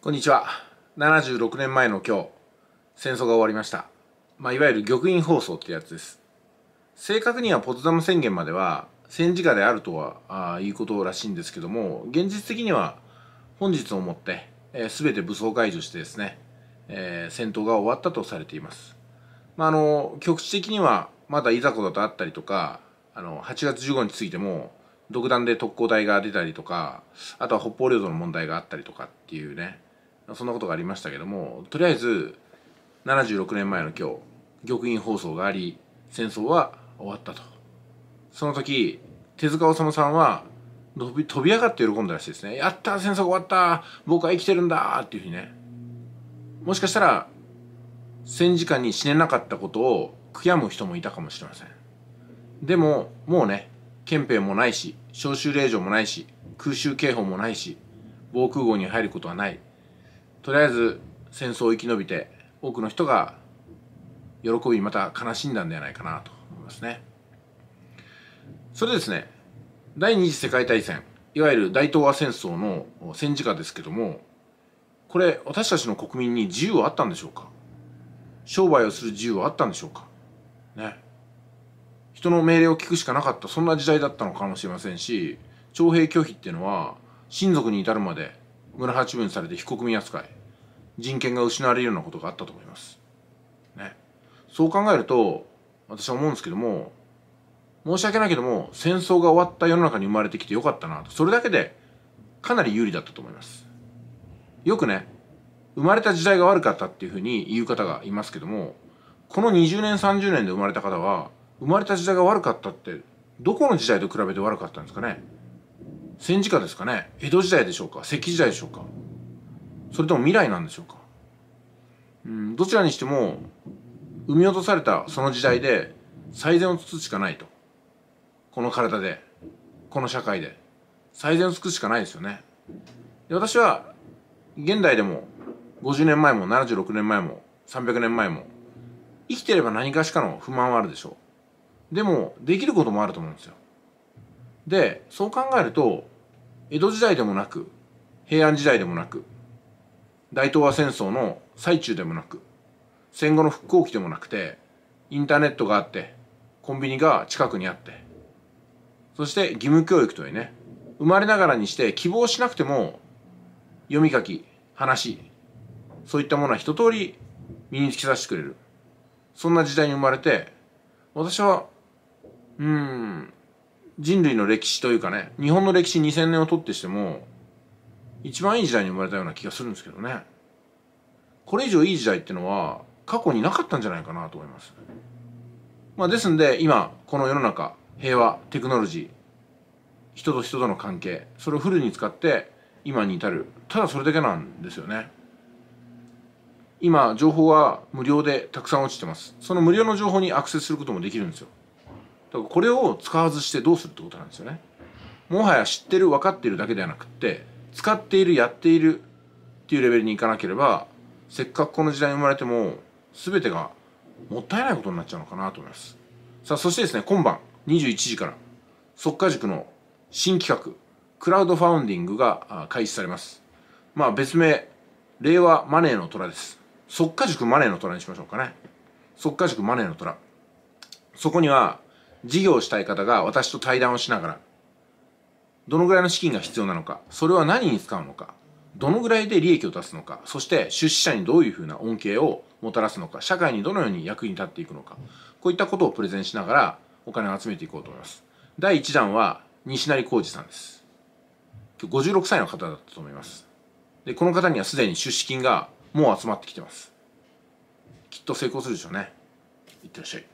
こんにちは76年前の今日戦争が終わりました、まあ、いわゆる玉印放送ってやつです正確にはポツダム宣言までは戦時下であるとはあいうことらしいんですけども現実的には本日をもって、えー、全て武装解除してですね、えー、戦闘が終わったとされていますまあ、あの局地的にはまだいざこだとあったりとかあの8月15日についても独断で特攻隊が出たりとかあとは北方領土の問題があったりとかっていうねそんなことがありましたけどもとりあえず76年前の今日玉印放送があり戦争は終わったとその時手塚治虫さんは飛び飛び上がって喜んだらしいですね「やった戦争が終わった僕は生きてるんだ!」っていうふうにねもしかしたら戦時下に死ねなかったことを悔やむ人もいたかもしれませんでももうね憲兵もないし招集令状もないし空襲警報もないし防空壕に入ることはないとりあえず戦争を生き延びて多くの人が喜びまた悲しんだんではないかなと思いますね。それですね第二次世界大戦いわゆる大東亜戦争の戦時下ですけどもこれ私たちの国民に自由はあったんでしょうか商売をする自由はあったんでしょうかね人の命令を聞くしかなかったそんな時代だったのかもしれませんし徴兵拒否っていうのは親族に至るまで村八分されて被告民扱い人権が失われるようなことがあったと思います。ね、そう考えると私は思うんですけども申し訳ないけども戦争が終わった世の中に生まれてきてよかったなとそれだけでかなり有利だったと思います。よくね生まれた時代が悪かったっていうふうに言う方がいますけどもこの20年30年で生まれた方は生まれた時代が悪かったってどこの時代と比べて悪かったんですかね戦時下ですかね江戸時代でしょうか石器時代でしょうかそれとも未来なんでしょうかうんどちらにしても産み落とされたその時代で最善を尽くすしかないとこの体でこの社会で最善を尽くすしかないですよねで私は現代でも50年前も76年前も300年前も生きてれば何かしかの不満はあるでしょうでもできることもあると思うんですよでそう考えると江戸時代でもなく平安時代でもなく大東亜戦争の最中でもなく戦後の復興期でもなくてインターネットがあってコンビニが近くにあってそして義務教育というね生まれながらにして希望しなくても読み書き話そういったものは一通り身につけさせてくれるそんな時代に生まれて私はうーん人類の歴史というかね、日本の歴史2000年をとってしても、一番いい時代に生まれたような気がするんですけどね。これ以上いい時代ってのは、過去になかったんじゃないかなと思います。まあ、ですんで、今、この世の中、平和、テクノロジー、人と人との関係、それをフルに使って、今に至る。ただそれだけなんですよね。今、情報は無料でたくさん落ちてます。その無料の情報にアクセスすることもできるんですよ。だからこれを使わずしてどうするってことなんですよねもはや知ってる分かってるだけではなくって使っているやっているっていうレベルにいかなければせっかくこの時代に生まれても全てがもったいないことになっちゃうのかなと思いますさあそしてですね今晩21時から即稼塾の新企画クラウドファウンディングが開始されますまあ別名令和マネーの虎です即稼塾マネーの虎にしましょうかね即稼塾マネーの虎そこには事業をしたい方が私と対談をしながら、どのぐらいの資金が必要なのか、それは何に使うのか、どのぐらいで利益を出すのか、そして出資者にどういうふうな恩恵をもたらすのか、社会にどのように役に立っていくのか、こういったことをプレゼンしながらお金を集めていこうと思います。第1弾は西成浩二さんです。56歳の方だったと思います。で、この方にはすでに出資金がもう集まってきてます。きっと成功するでしょうね。いってらっしゃい。